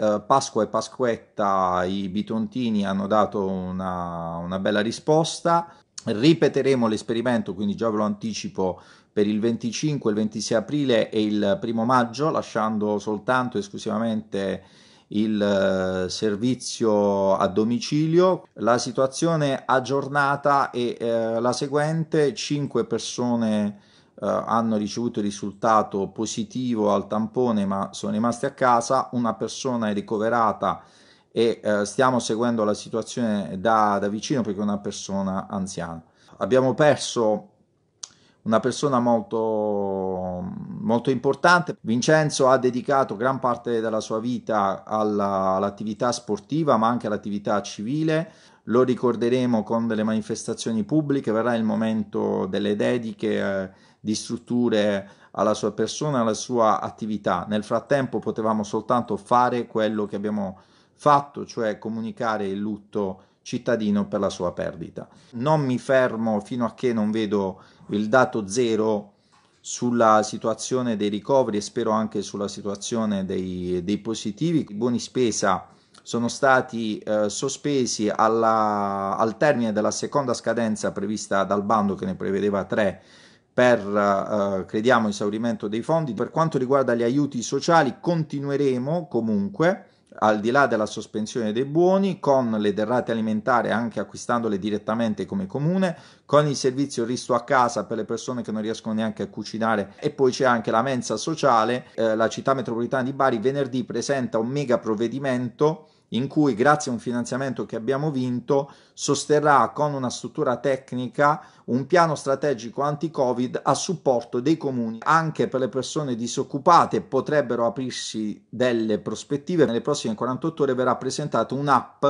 Eh, Pasqua e Pasquetta, i bitontini hanno dato una, una bella risposta. Ripeteremo l'esperimento, quindi già ve lo anticipo, per il 25, il 26 aprile e il primo maggio, lasciando soltanto esclusivamente il eh, servizio a domicilio. La situazione aggiornata è eh, la seguente: 5 persone eh, hanno ricevuto il risultato positivo al tampone ma sono rimasti a casa, una persona è ricoverata e eh, stiamo seguendo la situazione da, da vicino perché è una persona anziana. Abbiamo perso una persona molto, molto importante. Vincenzo ha dedicato gran parte della sua vita alla, all'attività sportiva, ma anche all'attività civile. Lo ricorderemo con delle manifestazioni pubbliche, verrà il momento delle dediche eh, di strutture alla sua persona, alla sua attività. Nel frattempo potevamo soltanto fare quello che abbiamo fatto, cioè comunicare il lutto cittadino per la sua perdita. Non mi fermo fino a che non vedo il dato zero sulla situazione dei ricoveri e spero anche sulla situazione dei, dei positivi. I buoni spesa sono stati eh, sospesi alla, al termine della seconda scadenza prevista dal bando che ne prevedeva tre per, eh, crediamo, esaurimento dei fondi. Per quanto riguarda gli aiuti sociali continueremo comunque al di là della sospensione dei buoni, con le derrate alimentari anche acquistandole direttamente come comune, con il servizio risto a casa per le persone che non riescono neanche a cucinare e poi c'è anche la mensa sociale. Eh, la città metropolitana di Bari venerdì presenta un mega provvedimento in cui grazie a un finanziamento che abbiamo vinto sosterrà con una struttura tecnica un piano strategico anti-Covid a supporto dei comuni anche per le persone disoccupate potrebbero aprirsi delle prospettive nelle prossime 48 ore verrà presentata un'app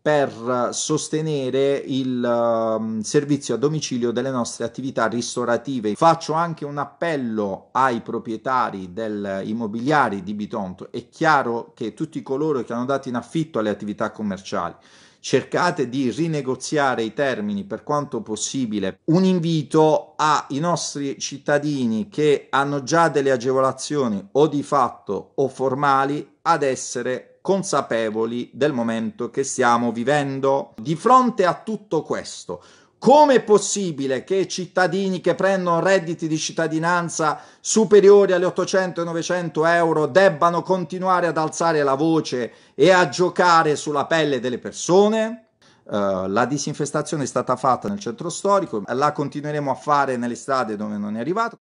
per sostenere il um, servizio a domicilio delle nostre attività ristorative. Faccio anche un appello ai proprietari del immobiliari di Bitonto. È chiaro che tutti coloro che hanno dato in affitto alle attività commerciali cercate di rinegoziare i termini per quanto possibile. Un invito ai nostri cittadini che hanno già delle agevolazioni o di fatto o formali ad essere consapevoli del momento che stiamo vivendo. Di fronte a tutto questo, come è possibile che cittadini che prendono redditi di cittadinanza superiori alle 800 e 900 euro debbano continuare ad alzare la voce e a giocare sulla pelle delle persone? Uh, la disinfestazione è stata fatta nel centro storico, la continueremo a fare nelle strade dove non è arrivato.